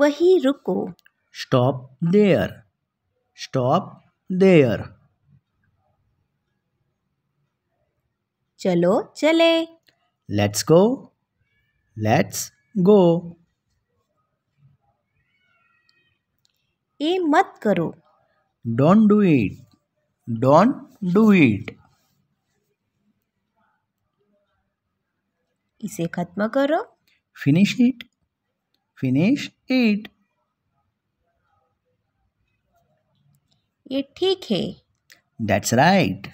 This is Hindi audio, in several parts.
वहीं रुको स्टॉप देयर स्टॉप देयर चलो चले लेट्स गो लेट्स गो ये मत करो don't do it don't do it इसे खत्म करो फिनिश इट फिनिश इट ये ठीक है दैट्स राइट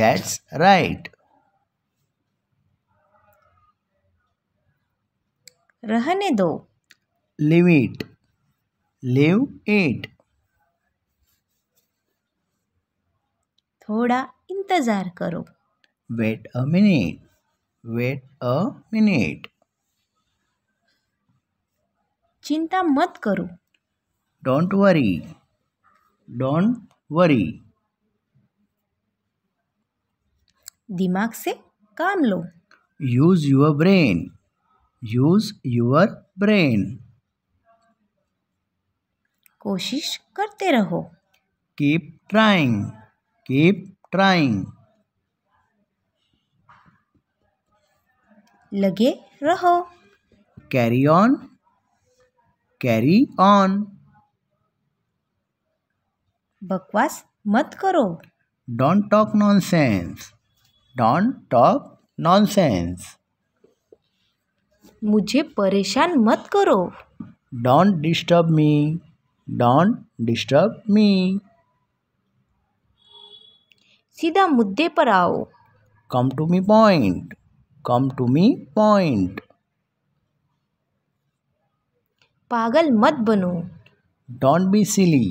दैट्स राइट रहने दो लिव इट लिव इट थोड़ा इंतजार करो wait a minute wait a minute चिंता मत करो डोंट वरी डोंट वरी दिमाग से काम लो use your brain use your brain कोशिश करते रहो कीप ट्राइंग कीप ट्राइंग लगे रहो कैरी ऑन कैरी ऑन बकवास मत करो don't talk nonsense don't talk nonsense मुझे परेशान मत करो don't disturb me don't disturb me सीधा मुद्दे पर आओ come to me point come to me point पागल मत बनो don't be silly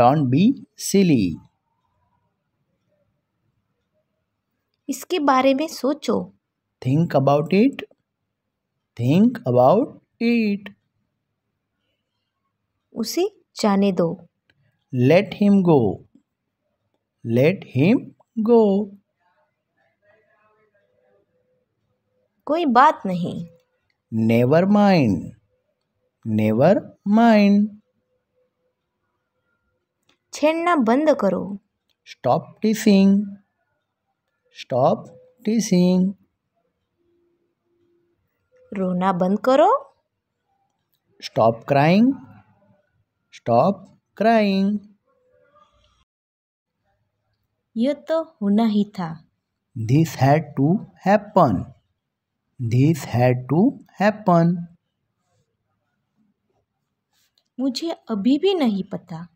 don't be silly इसके बारे में सोचो think about it think about it उसे जाने दो let him go let him go कोई बात नहीं नेवर माइंड नेवर माइंड छेड़ना बंद करो स्टॉप टीसिंग स्टॉप टीसिंग रोना बंद करो स्टॉप क्राइंग स्टॉप क्राइंग यह तो होना ही था this had to happen this had to happen मुझे अभी भी नहीं पता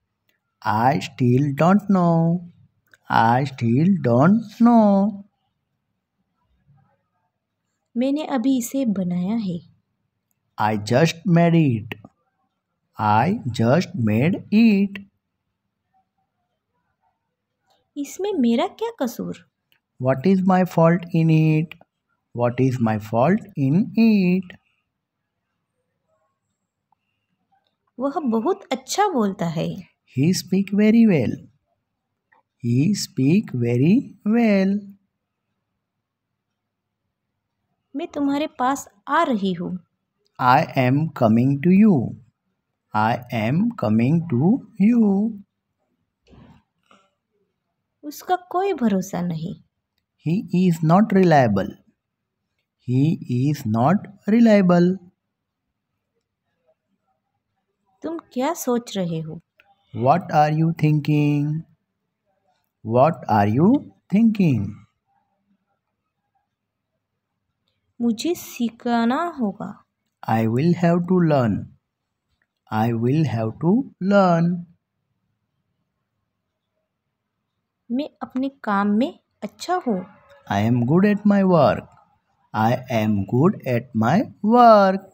I still don't know I still don't know मैंने अभी इसे बनाया है I just made it I just made it इसमें मेरा क्या कसूर what is my fault in it what is my fault in it वह बहुत अच्छा बोलता है he speak very well he speak very well मैं तुम्हारे पास आ रही हूँ I am coming to you I am coming to you उसका कोई भरोसा नहीं he is not reliable he is not reliable क्या सोच रहे हो what are you thinking what are you thinking मुझे सीखना होगा I will have to learn I will have to learn मैं अपने काम में अच्छा हूँ I am good at my work I am good at my work